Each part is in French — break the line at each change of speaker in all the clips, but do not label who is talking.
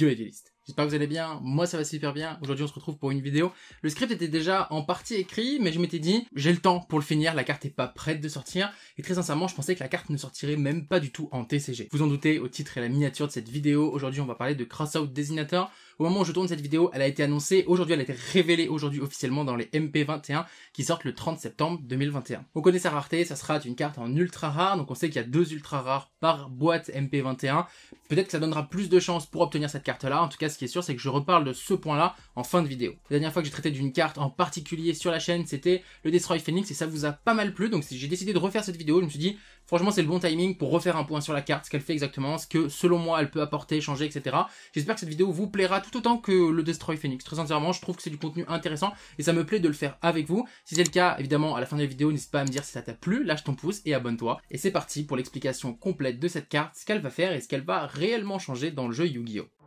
юрист. J'espère que vous allez bien. Moi, ça va super bien. Aujourd'hui, on se retrouve pour une vidéo. Le script était déjà en partie écrit, mais je m'étais dit, j'ai le temps pour le finir. La carte n'est pas prête de sortir. Et très sincèrement, je pensais que la carte ne sortirait même pas du tout en TCG. Vous en doutez, au titre et à la miniature de cette vidéo, aujourd'hui, on va parler de Crossout Designator. Au moment où je tourne cette vidéo, elle a été annoncée. Aujourd'hui, elle a été révélée aujourd'hui officiellement dans les MP21 qui sortent le 30 septembre 2021. On connaît sa rareté. Ça sera une carte en ultra rare. Donc, on sait qu'il y a deux ultra rares par boîte MP21. Peut-être que ça donnera plus de chances pour obtenir cette carte-là. En tout cas, ce qui est sûr, c'est que je reparle de ce point-là en fin de vidéo. La dernière fois que j'ai traité d'une carte en particulier sur la chaîne, c'était le Destroy Phoenix et ça vous a pas mal plu. Donc j'ai décidé de refaire cette vidéo, je me suis dit, franchement, c'est le bon timing pour refaire un point sur la carte, ce qu'elle fait exactement, ce que selon moi elle peut apporter, changer, etc. J'espère que cette vidéo vous plaira tout autant que le Destroy Phoenix. Très sincèrement, je trouve que c'est du contenu intéressant et ça me plaît de le faire avec vous. Si c'est le cas, évidemment, à la fin de la vidéo, n'hésite pas à me dire si ça t'a plu, lâche ton pouce et abonne-toi. Et c'est parti pour l'explication complète de cette carte, ce qu'elle va faire et ce qu'elle va réellement changer dans le jeu Yu-Gi-Oh!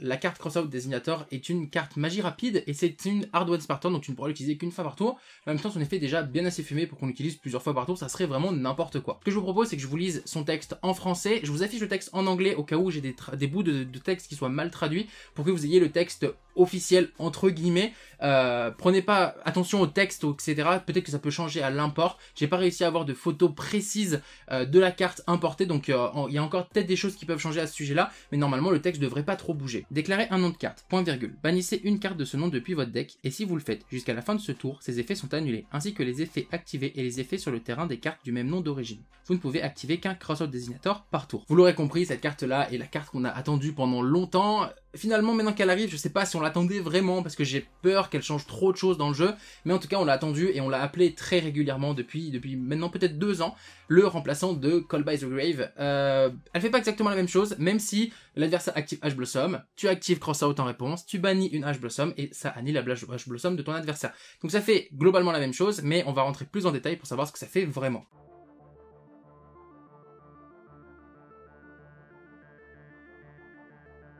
la carte Crossout Designator est une carte magie rapide et c'est une hardware Spartan, donc tu ne pourras l'utiliser qu'une fois par tour. En même temps, son effet est déjà bien assez fumé pour qu'on l'utilise plusieurs fois par tour, ça serait vraiment n'importe quoi. Ce que je vous propose, c'est que je vous lise son texte en français. Je vous affiche le texte en anglais au cas où j'ai des, bouts de, de, texte qui soient mal traduits pour que vous ayez le texte officiel entre guillemets. Euh, prenez pas attention au texte, etc. Peut-être que ça peut changer à l'import. J'ai pas réussi à avoir de photos précises euh, de la carte importée, donc euh, il y a encore peut-être des choses qui peuvent changer à ce sujet-là, mais normalement le texte devrait pas trop bouger. Déclarer un nom de carte. Point virgule. Bannissez une carte de ce nom depuis votre deck, et si vous le faites jusqu'à la fin de ce tour, ses effets sont annulés, ainsi que les effets activés et les effets sur le terrain des cartes du même nom d'origine. Vous ne pouvez activer qu'un crossover designator par tour. Vous l'aurez compris, cette carte-là est la carte qu'on a attendue pendant longtemps finalement, maintenant qu'elle arrive, je sais pas si on l'attendait vraiment parce que j'ai peur qu'elle change trop de choses dans le jeu. Mais en tout cas, on l'a attendu et on l'a appelé très régulièrement depuis, depuis maintenant peut-être deux ans, le remplaçant de Call by the Grave. Euh, elle fait pas exactement la même chose, même si l'adversaire active H Blossom, tu actives Crossout en réponse, tu bannis une H Blossom et ça annule la Blossom de ton adversaire. Donc ça fait globalement la même chose, mais on va rentrer plus en détail pour savoir ce que ça fait vraiment.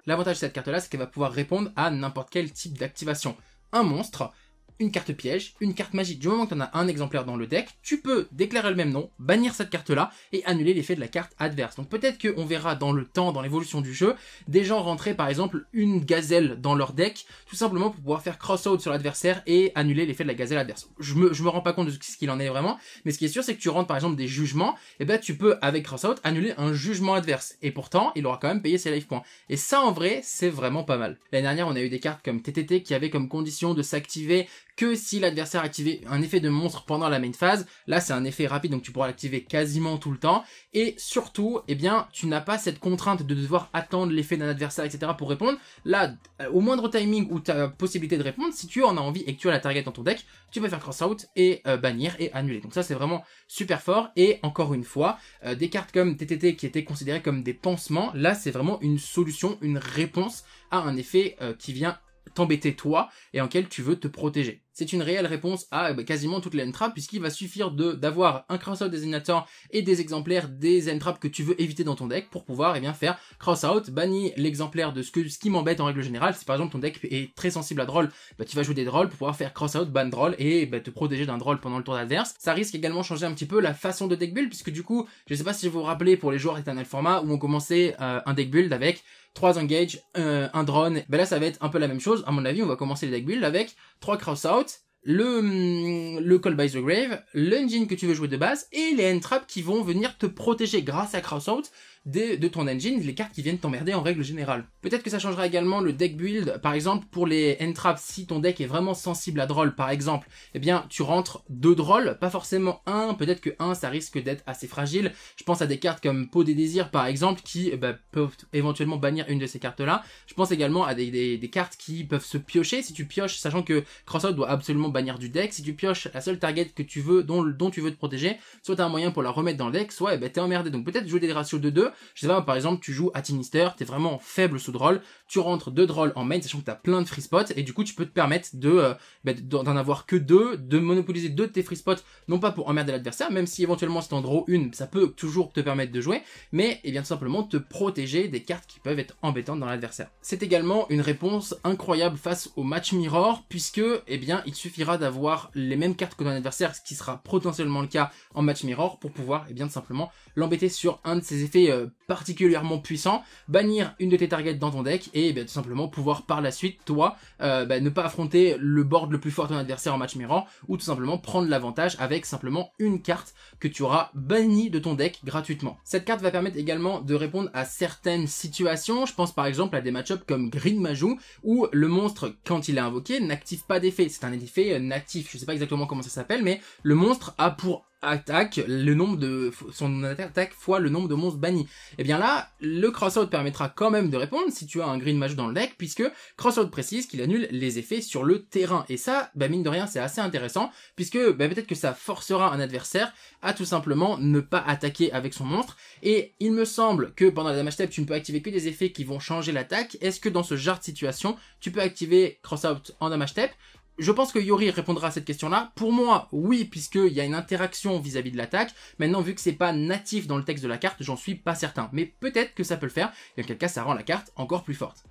L'avantage de cette carte-là, c'est qu'elle va pouvoir répondre à n'importe quel type d'activation. Un monstre, une carte piège, une carte magique. Du moment que tu en as un exemplaire dans le deck, tu peux déclarer le même nom, bannir cette carte-là et annuler l'effet de la carte adverse. Donc peut-être qu'on verra dans le temps, dans l'évolution du jeu, des gens rentrer par exemple une gazelle dans leur deck, tout simplement pour pouvoir faire cross-out sur l'adversaire et annuler l'effet de la gazelle adverse. Je me, je me rends pas compte de ce qu'il en est vraiment, mais ce qui est sûr, c'est que tu rentres par exemple des jugements, et eh ben tu peux avec cross-out annuler un jugement adverse. Et pourtant, il aura quand même payé ses life points. Et ça en vrai, c'est vraiment pas mal. L'année dernière, on a eu des cartes comme TTT qui avaient comme condition de s'activer que si l'adversaire activé un effet de monstre pendant la main phase. Là, c'est un effet rapide, donc tu pourras l'activer quasiment tout le temps. Et surtout, eh bien, tu n'as pas cette contrainte de devoir attendre l'effet d'un adversaire, etc. pour répondre. Là, euh, au moindre timing où tu as possibilité de répondre, si tu en as envie et que tu as la target dans ton deck, tu peux faire cross-out et euh, bannir et annuler. Donc ça, c'est vraiment super fort. Et encore une fois, euh, des cartes comme TTT qui étaient considérées comme des pansements, là, c'est vraiment une solution, une réponse à un effet qui vient t'embêter toi et en quel tu veux te protéger. C'est une réelle réponse à eh ben, quasiment toutes les entraps puisqu'il va suffire de d'avoir un cross-out designator et des exemplaires des entraps que tu veux éviter dans ton deck pour pouvoir et eh bien faire cross-out, banni l'exemplaire de ce que ce qui m'embête en règle générale. Si par exemple ton deck est très sensible à drôle, bah, tu vas jouer des drôles pour pouvoir faire cross-out, ban drôle et bah, te protéger d'un drôle pendant le tour adverse. Ça risque également de changer un petit peu la façon de deck build puisque du coup, je sais pas si vous vous rappelez pour les joueurs Eternal Format où on commençait euh, un deck build avec 3 engage, euh, un drone. Ben là, ça va être un peu la même chose. À mon avis, on va commencer les deck builds avec 3 cross out, le, mm, le Call by the Grave, l'engine que tu veux jouer de base et les end qui vont venir te protéger grâce à cross out des, de ton engine, les cartes qui viennent t'emmerder en règle générale. Peut-être que ça changera également le deck build, par exemple pour les entraps, si ton deck est vraiment sensible à drôle par exemple, eh bien tu rentres deux drôles, pas forcément un, peut-être que un ça risque d'être assez fragile. Je pense à des cartes comme Peau des Désirs par exemple qui eh ben, peuvent éventuellement bannir une de ces cartes là. Je pense également à des, des, cartes qui peuvent se piocher, si tu pioches, sachant que Crossout doit absolument bannir du deck, si tu pioches la seule target que tu veux, dont, dont tu veux te protéger, soit t'as un moyen pour la remettre dans le deck, soit eh ben, t'es emmerdé. Donc peut-être jouer des ratios de 2, je sais pas, par exemple, tu joues à Tinister, t'es vraiment faible sous drôle, tu rentres deux drôles en main, sachant que tu as plein de free spots, et du coup, tu peux te permettre de euh, bah, d'en avoir que deux, de monopoliser deux de tes free spots, non pas pour emmerder l'adversaire, même si éventuellement c'est en draw une, ça peut toujours te permettre de jouer, mais et eh bien tout simplement te protéger des cartes qui peuvent être embêtantes dans l'adversaire. C'est également une réponse incroyable face au match mirror, puisque eh bien il suffira d'avoir les mêmes cartes que ton adversaire, ce qui sera potentiellement le cas en match mirror, pour pouvoir et eh bien tout simplement l'embêter sur un de ses effets euh, particulièrement puissant, bannir une de tes targets dans ton deck et eh ben, tout simplement pouvoir par la suite, toi, euh, ben, ne pas affronter le board le plus fort de ton adversaire en match mirant ou tout simplement prendre l'avantage avec simplement une carte que tu auras banni de ton deck gratuitement. Cette carte va permettre également de répondre à certaines situations, je pense par exemple à des matchups comme Green Majou où le monstre quand il est invoqué n'active pas d'effet, c'est un effet euh, natif, je sais pas exactement comment ça s'appelle mais le monstre a pour attaque le nombre de son attaque fois le nombre de monstres bannis. Et eh bien là, le crossout permettra quand même de répondre si tu as un green match dans le deck puisque crossout précise qu'il annule les effets sur le terrain et ça, bah mine de rien, c'est assez intéressant puisque bah, peut-être que ça forcera un adversaire à tout simplement ne pas attaquer avec son monstre et il me semble que pendant la damage step, tu ne peux activer que des effets qui vont changer l'attaque. Est-ce que dans ce genre de situation, tu peux activer crossout en damage step je pense que Yori répondra à cette question-là. Pour moi, oui, puisqu'il y a une interaction vis-à-vis de l'attaque. Maintenant, vu que c'est pas natif dans le texte de la carte, j'en suis pas certain. Mais peut-être que ça peut le faire, et quel cas ça rend la carte encore plus forte.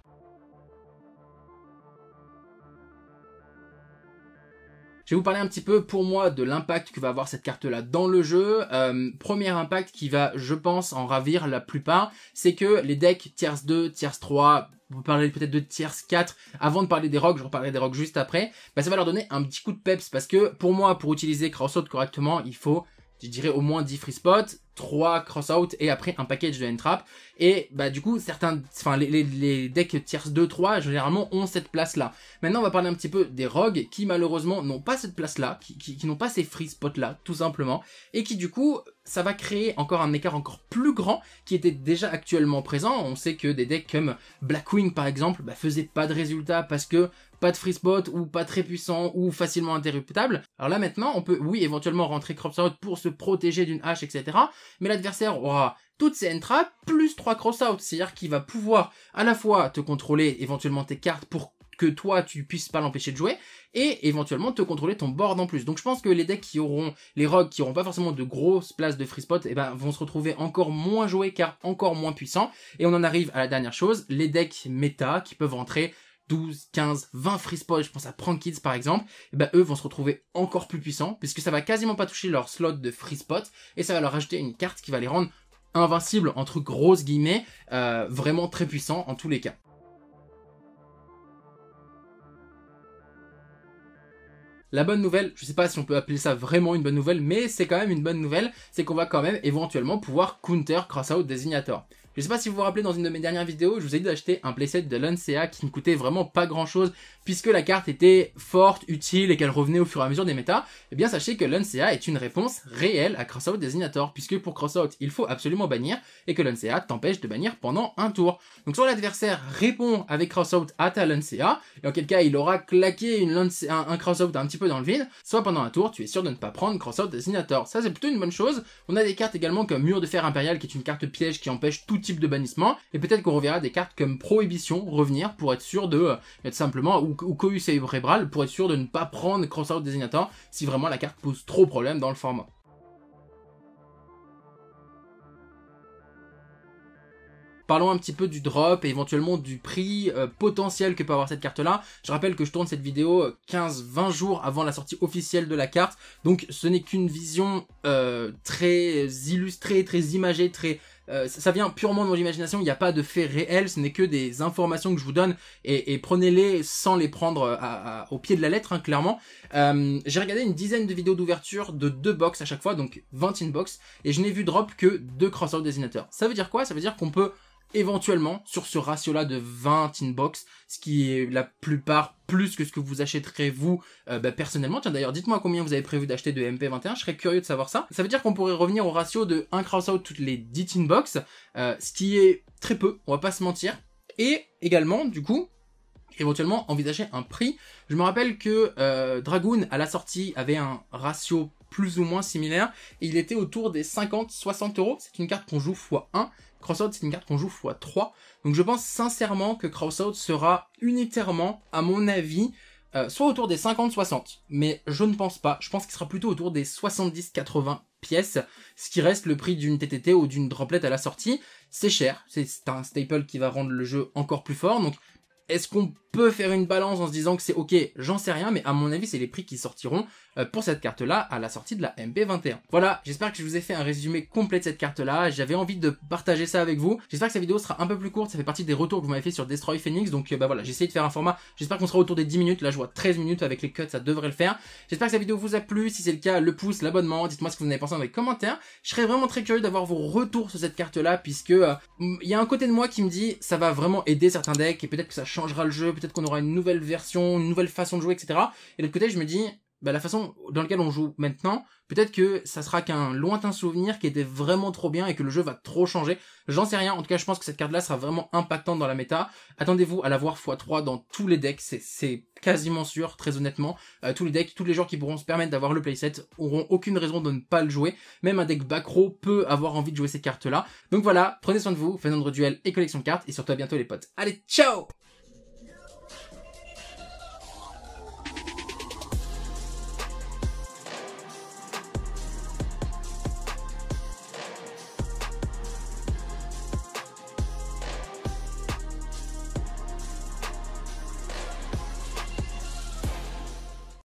Je vais vous parler un petit peu pour moi de l'impact que va avoir cette carte-là dans le jeu. Euh, premier impact qui va, je pense, en ravir la plupart, c'est que les decks tierce 2, tierce 3, vous parlez peut-être de tierce 4, avant de parler des rocks, je reparlerai des rocs juste après, bah, ça va leur donner un petit coup de peps, parce que pour moi, pour utiliser Crossout correctement, il faut je dirais au moins 10 free spots trois cross-out et après un package de N-Trap. Et bah du coup, certains, enfin les, les, les, decks tiers 2-3 généralement ont cette place-là. Maintenant, on va parler un petit peu des rogues qui malheureusement n'ont pas cette place-là, qui, qui, qui n'ont pas ces free spots-là, tout simplement, et qui du coup ça va créer encore un écart encore plus grand qui était déjà actuellement présent. On sait que des decks comme Blackwing par exemple bah, faisaient pas de résultats parce que pas de free spot ou pas très puissant ou facilement interruptable. Alors là maintenant, on peut oui éventuellement rentrer cross out pour se protéger d'une hache, etc. Mais l'adversaire aura toutes ses entra plus trois cross out, c'est-à-dire qu'il va pouvoir à la fois te contrôler éventuellement tes cartes pour que toi tu puisses pas l'empêcher de jouer et éventuellement te contrôler ton board en plus. Donc je pense que les decks qui auront les rogues qui auront pas forcément de grosses places de free spot, eh ben vont se retrouver encore moins joués car encore moins puissants et on en arrive à la dernière chose, les decks méta qui peuvent rentrer 12, 15, 20 free spots, je pense à Prank Kids par exemple, et eh ben eux vont se retrouver encore plus puissants puisque ça va quasiment pas toucher leur slot de free spot et ça va leur ajouter une carte qui va les rendre invincibles entre grosses guillemets, euh, vraiment très puissants en tous les cas. La bonne nouvelle, je ne sais pas si on peut appeler ça vraiment une bonne nouvelle, mais c'est quand même une bonne nouvelle, c'est qu'on va quand même éventuellement pouvoir counter Crossout Designator. Je ne sais pas si vous vous rappelez dans une de mes dernières vidéos, je vous ai dit d'acheter un playset de Luncea qui ne coûtait vraiment pas grand chose puisque la carte était forte, utile et qu'elle revenait au fur et à mesure des méta, eh bien sachez que l'UNCA est une réponse réelle à Crossout Designator, puisque pour Crossout, il faut absolument bannir et que l'UNCA t'empêche de bannir pendant un tour. Donc soit l'adversaire répond avec Crossout à ta l'UNCA, et en quel cas il aura claqué un, Crossout un petit peu dans le vide, soit pendant un tour, tu es sûr de ne pas prendre Crossout Designator. Ça c'est plutôt une bonne chose. On a des cartes également comme Mur de Fer Impérial, qui est une carte piège qui empêche tout type de bannissement, et peut-être qu'on reverra des cartes comme Prohibition revenir pour être sûr de euh, être simplement ou ou, ou pour être sûr de ne pas prendre Crossout Designator si vraiment la carte pose trop problème dans le format. Parlons un petit peu du drop et éventuellement du prix euh, potentiel que peut avoir cette carte-là. Je rappelle que je tourne cette vidéo 15-20 euh, jours avant la sortie officielle de la carte, donc ce n'est qu'une vision euh, très illustrée, très imagée, très euh, ça vient purement de mon imagination, il n'y a pas de fait réel, ce n'est que des informations que je vous donne et, prenez-les sans les prendre euh, au pied de la lettre, hein, clairement. Euh, j'ai regardé une dizaine de vidéos d'ouverture de deux box à chaque fois, donc 20 inbox, box, et je n'ai vu drop que deux crossovers désignateurs Ça veut dire quoi Ça veut dire qu'on peut éventuellement sur ce ratio-là de 20 inbox, ce qui est la plupart plus que ce que vous achèterez vous euh, bah, personnellement. Tiens d'ailleurs, dites-moi combien vous avez prévu d'acheter de MP21, je serais curieux de savoir ça. Ça veut dire qu'on pourrait revenir au ratio de 1 cross out toutes les 10 inbox, euh, ce qui est très peu, on va pas se mentir. Et également, du coup, éventuellement envisager un prix. Je me rappelle que euh, Dragoon, à la sortie, avait un ratio plus ou moins similaire. Et il était autour des 50-60 euros. C'est une carte qu'on joue x1. Crossout, c'est une carte qu'on joue x3. Donc je pense sincèrement que Crossout sera unitairement, à mon avis, euh, soit autour des 50-60, mais je ne pense pas. Je pense qu'il sera plutôt autour des 70-80 pièces, ce qui reste le prix d'une TTT ou d'une droplette à la sortie. C'est cher, c'est un staple qui va rendre le jeu encore plus fort, donc est-ce qu'on peut faire une balance en se disant que c'est ok, j'en sais rien, mais à mon avis, c'est les prix qui sortiront euh, pour cette carte-là à la sortie de la MP21. Voilà, j'espère que je vous ai fait un résumé complet de cette carte-là. J'avais envie de partager ça avec vous. J'espère que cette vidéo sera un peu plus courte. Ça fait partie des retours que vous m'avez fait sur Destroy Phoenix. Donc euh, bah voilà, j'ai de faire un format. J'espère qu'on sera autour des 10 minutes. Là, je vois 13 minutes avec les cuts, ça devrait le faire. J'espère que cette vidéo vous a plu. Si c'est le cas, le pouce, l'abonnement. Dites-moi ce que vous en avez pensé dans les commentaires. Je serais vraiment très curieux d'avoir vos retours sur cette carte-là, puisque euh, il y a un côté de moi qui me dit ça va vraiment aider certains decks et peut-être que ça changera le jeu, peut-être qu'on aura une nouvelle version, une nouvelle façon de jouer, etc. Et de l'autre côté, je me dis, bah, la façon dans laquelle on joue maintenant, peut-être que ça sera qu'un lointain souvenir qui était vraiment trop bien et que le jeu va trop changer. J'en sais rien. En tout cas, je pense que cette carte-là sera vraiment impactante dans la méta. Attendez-vous à la voir x3 dans tous les decks. C'est quasiment sûr, très honnêtement. Euh, tous les decks, tous les joueurs qui pourront se permettre d'avoir le playset auront aucune raison de ne pas le jouer. Même un deck backro peut avoir envie de jouer ces cartes-là. Donc voilà, prenez soin de vous, faites notre duel et collection de cartes. Et surtout à bientôt les potes. Allez, ciao